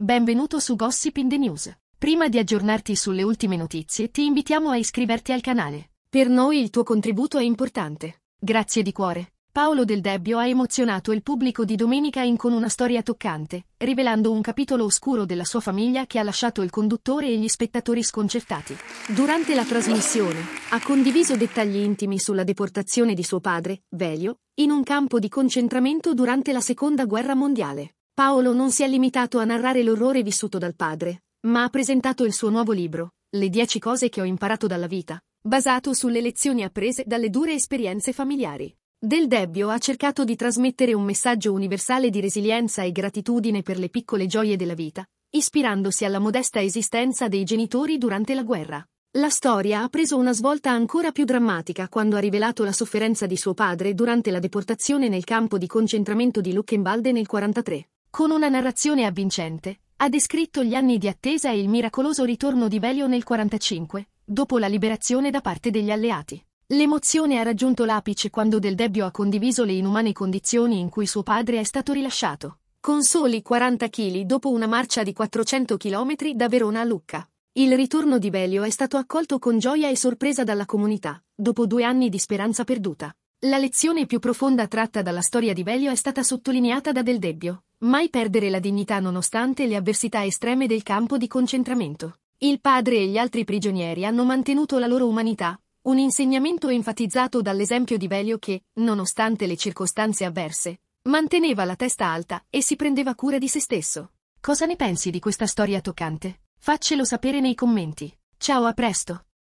Benvenuto su Gossip in the News. Prima di aggiornarti sulle ultime notizie, ti invitiamo a iscriverti al canale. Per noi il tuo contributo è importante. Grazie di cuore. Paolo Del Debbio ha emozionato il pubblico di domenica in con una storia toccante, rivelando un capitolo oscuro della sua famiglia che ha lasciato il conduttore e gli spettatori sconcertati. Durante la trasmissione ha condiviso dettagli intimi sulla deportazione di suo padre, Velio, in un campo di concentramento durante la Seconda Guerra Mondiale. Paolo non si è limitato a narrare l'orrore vissuto dal padre, ma ha presentato il suo nuovo libro, Le dieci cose che ho imparato dalla vita, basato sulle lezioni apprese dalle dure esperienze familiari. Del Debbio ha cercato di trasmettere un messaggio universale di resilienza e gratitudine per le piccole gioie della vita, ispirandosi alla modesta esistenza dei genitori durante la guerra. La storia ha preso una svolta ancora più drammatica quando ha rivelato la sofferenza di suo padre durante la deportazione nel campo di concentramento di Luckenwalde nel 1943. Con una narrazione avvincente, ha descritto gli anni di attesa e il miracoloso ritorno di Velio nel 1945, dopo la liberazione da parte degli alleati. L'emozione ha raggiunto l'apice quando Del Debbio ha condiviso le inumane condizioni in cui suo padre è stato rilasciato, con soli 40 kg dopo una marcia di 400 km da Verona a Lucca. Il ritorno di Belio è stato accolto con gioia e sorpresa dalla comunità, dopo due anni di speranza perduta. La lezione più profonda tratta dalla storia di Velio è stata sottolineata da Del Debbio. Mai perdere la dignità nonostante le avversità estreme del campo di concentramento. Il padre e gli altri prigionieri hanno mantenuto la loro umanità, un insegnamento enfatizzato dall'esempio di Velio che, nonostante le circostanze avverse, manteneva la testa alta e si prendeva cura di se stesso. Cosa ne pensi di questa storia toccante? Faccelo sapere nei commenti. Ciao a presto!